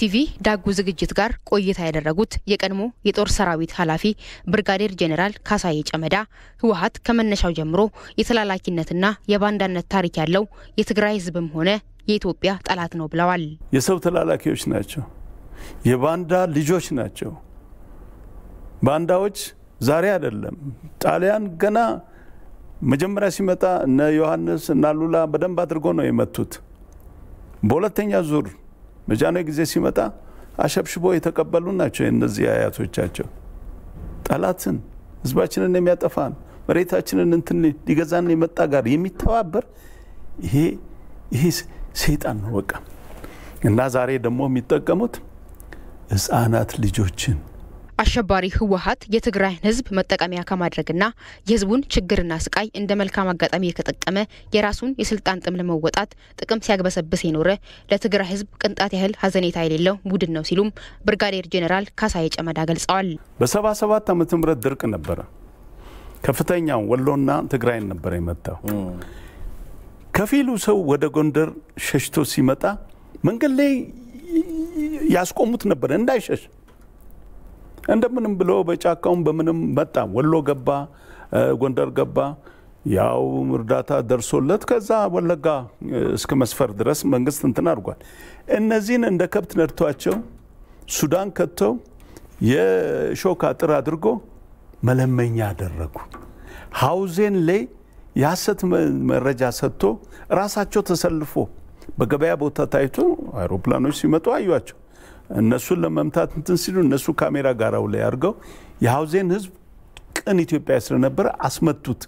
ከኢቲቪ ዳጉ ዝግጅት ጋር ቆይታ ያደረጉት የቀድሞ የጦር ሰራዊት ኃላፊ ብርጋዴር ጄኔራል ካሳዬ ጨመዳ ህወሀት ከመነሻው ጀምሮ የተላላኪነትና የባንዳነት ታሪክ ያለው የትግራይ ህዝብም ሆነ የኢትዮጵያ ጠላት ነው ብለዋል። የሰው ተላላኪዎች ናቸው። የባንዳ ልጆች ናቸው። ባንዳዎች ዛሬ አይደለም። ጣሊያን ገና መጀመሪያ ሲመጣ እነ ዮሐንስ እና ሉላ በደንብ አድርጎ ነው የመቱት። በሁለተኛ ዙር መጃኔ ጊዜ ሲመጣ አሸብሽቦ የተቀበሉ ናቸው የእነዚህ አያቶቻቸው። ጠላትን ህዝባችንን የሚያጠፋን መሬታችንን እንትን ሊገዛን የመጣ ጋር የሚተባበር ይሄ ይሄ ሰይጣን ነው በቃ። እና ዛሬ ደግሞ የሚጠቀሙት ህፃናት ልጆችን አሸባሪ ህወሀት የትግራይን ህዝብ መጠቀሚያ ከማድረግና የህዝቡን ችግርና ስቃይ እንደ መልካም አጋጣሚ የተጠቀመ የራሱን የስልጣን ጥም ለመወጣት ጥቅም ሲያግበሰብስ የኖረ ለትግራይ ህዝብ ቅንጣት ያህል ሀዘኔታ የሌለው ቡድን ነው ሲሉም ብርጋዴር ጄኔራል ካሳ ጨመዳ ገልጸዋል። በሰባ ሰባት ዓመተ ምህረት ድርቅ ነበረ። ከፍተኛው ወሎና ትግራይን ነበረ የመታው። ከፊሉ ሰው ወደ ጎንደር ሸሽቶ ሲመጣ መንገድ ላይ ያስቆሙት ነበረ እንዳይሸሽ እንደምንም ብሎ በጫካውን በምንም መጣ። ወሎ ገባ፣ ጎንደር ገባ። ያው እርዳታ ደርሶለት ከዛ ወለጋ እስከ መስፈር ድረስ መንግስት እንትን አድርጓል። እነዚህን እንደ ከብት ነድቷቸው ሱዳን ከተው የሾክ አጥር አድርጎ መለመኛ አደረጉ። ሀውዜን ላይ የሐሰት መረጃ ሰጥቶ ራሳቸው ተሰልፎ በገበያ ቦታ ታይቶ አውሮፕላኖች ሲመጡ አዩቸው። እነሱን ለመምታት እንትን ሲሉ እነሱ ካሜራ ጋራው ላይ አድርገው የሀውዜን ህዝብ ቅን ኢትዮጵያ ስለነበረ አስመቱት።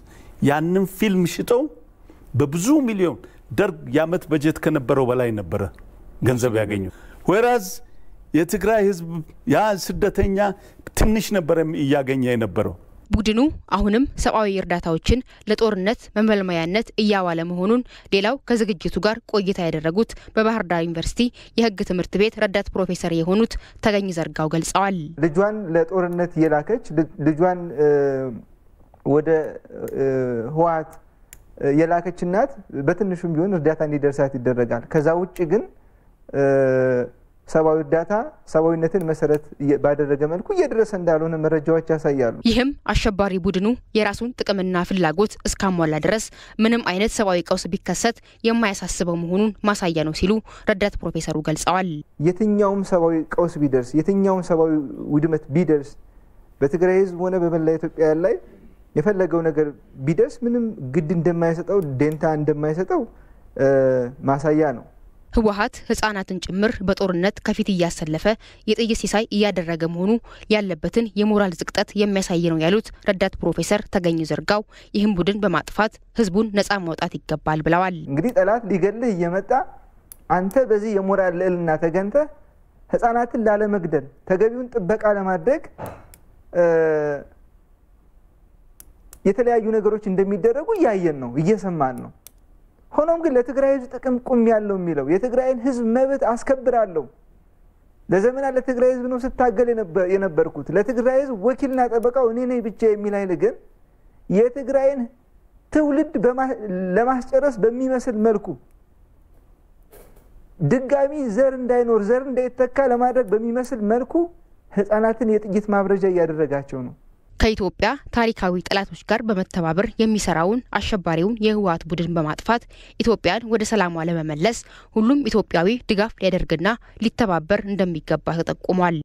ያንን ፊልም ሽጠው በብዙ ሚሊዮን ደርግ የአመት በጀት ከነበረው በላይ ነበረ ገንዘብ ያገኙ። ወይራዝ የትግራይ ህዝብ ያ ስደተኛ ትንሽ ነበረ እያገኘ የነበረው። ቡድኑ አሁንም ሰብአዊ እርዳታዎችን ለጦርነት መመልመያነት እያዋለ መሆኑን ሌላው ከዝግጅቱ ጋር ቆይታ ያደረጉት በባህር ዳር ዩኒቨርሲቲ የሕግ ትምህርት ቤት ረዳት ፕሮፌሰር የሆኑት ተገኝ ዘርጋው ገልጸዋል። ልጇን ለጦርነት የላከች ልጇን ወደ ህወሓት የላከች እናት በትንሹም ቢሆን እርዳታ እንዲደርሳት ይደረጋል። ከዛ ውጭ ግን ሰብአዊ እርዳታ ሰብአዊነትን መሰረት ባደረገ መልኩ እየደረሰ እንዳልሆነ መረጃዎች ያሳያሉ። ይህም አሸባሪ ቡድኑ የራሱን ጥቅምና ፍላጎት እስካሟላ ድረስ ምንም አይነት ሰብአዊ ቀውስ ቢከሰት የማያሳስበው መሆኑን ማሳያ ነው ሲሉ ረዳት ፕሮፌሰሩ ገልጸዋል። የትኛውም ሰብአዊ ቀውስ ቢደርስ፣ የትኛውም ሰብአዊ ውድመት ቢደርስ በትግራይ ህዝብ ሆነ በመላ ኢትዮጵያ ላይ የፈለገው ነገር ቢደርስ ምንም ግድ እንደማይሰጠው፣ ደንታ እንደማይሰጠው ማሳያ ነው። ህወሀት ህጻናትን ጭምር በጦርነት ከፊት እያሰለፈ የጥይት ሲሳይ እያደረገ መሆኑ ያለበትን የሞራል ዝቅጠት የሚያሳይ ነው ያሉት ረዳት ፕሮፌሰር ተገኝ ዘርጋው ይህም ቡድን በማጥፋት ህዝቡን ነጻ ማውጣት ይገባል ብለዋል። እንግዲህ ጠላት ሊገልህ እየመጣ አንተ በዚህ የሞራል ልዕልና ተገንተ ህጻናትን ላለመግደል ተገቢውን ጥበቃ ለማድረግ የተለያዩ ነገሮች እንደሚደረጉ እያየን ነው፣ እየሰማን ነው። ሆኖም ግን ለትግራይ ህዝብ ጥቅም ቁም ያለው የሚለው የትግራይን ህዝብ መብት አስከብራለሁ ለዘመናት ለትግራይ ህዝብ ነው ስታገል የነበርኩት ለትግራይ ህዝብ ወኪልና ጠበቃው እኔ ነኝ ብቻ የሚል ኃይል ግን የትግራይን ትውልድ ለማስጨረስ በሚመስል መልኩ ድጋሚ ዘር እንዳይኖር ዘር እንዳይተካ ለማድረግ በሚመስል መልኩ ህፃናትን የጥይት ማብረጃ እያደረጋቸው ነው ከኢትዮጵያ ታሪካዊ ጠላቶች ጋር በመተባበር የሚሰራውን አሸባሪውን የህወሀት ቡድን በማጥፋት ኢትዮጵያን ወደ ሰላሟ ለመመለስ ሁሉም ኢትዮጵያዊ ድጋፍ ሊያደርግና ሊተባበር እንደሚገባ ተጠቁሟል።